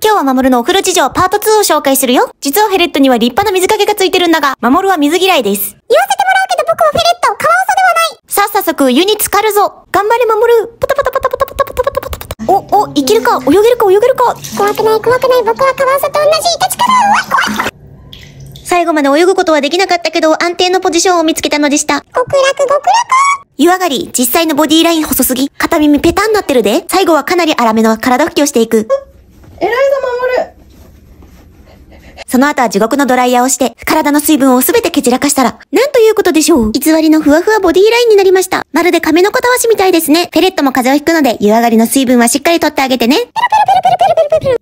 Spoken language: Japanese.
今日はマモルのお風呂事情パート2を紹介するよ。実はフェレットには立派な水かけがついてるんだが、マモルは水嫌いです。言わせてもらうけど僕はフェレット、カワウソではないさあ早速、湯に浸かるぞ頑張れマモルパタパタパタパタパタパタパタパタパタ。お、お、いけるか泳げるか泳げるか怖くない怖くない僕はカワウソと同じイタチから怖い最後まで泳ぐことはできなかったけど、安定のポジションを見つけたのでした。極楽極楽湯上がり、実際のボディライン細すぎ。片耳ペタンなってるで。最後はかなり粗めの体拭きをしていく。その後は地獄のドライヤーをして、体の水分をすべて蹴散らかしたら、なんということでしょう。偽りのふわふわボディーラインになりました。まるで亀の子足しみたいですね。ペレットも風邪をひくので、湯上がりの水分はしっかりとってあげてね。ペロペロペロペロペロペロペロ。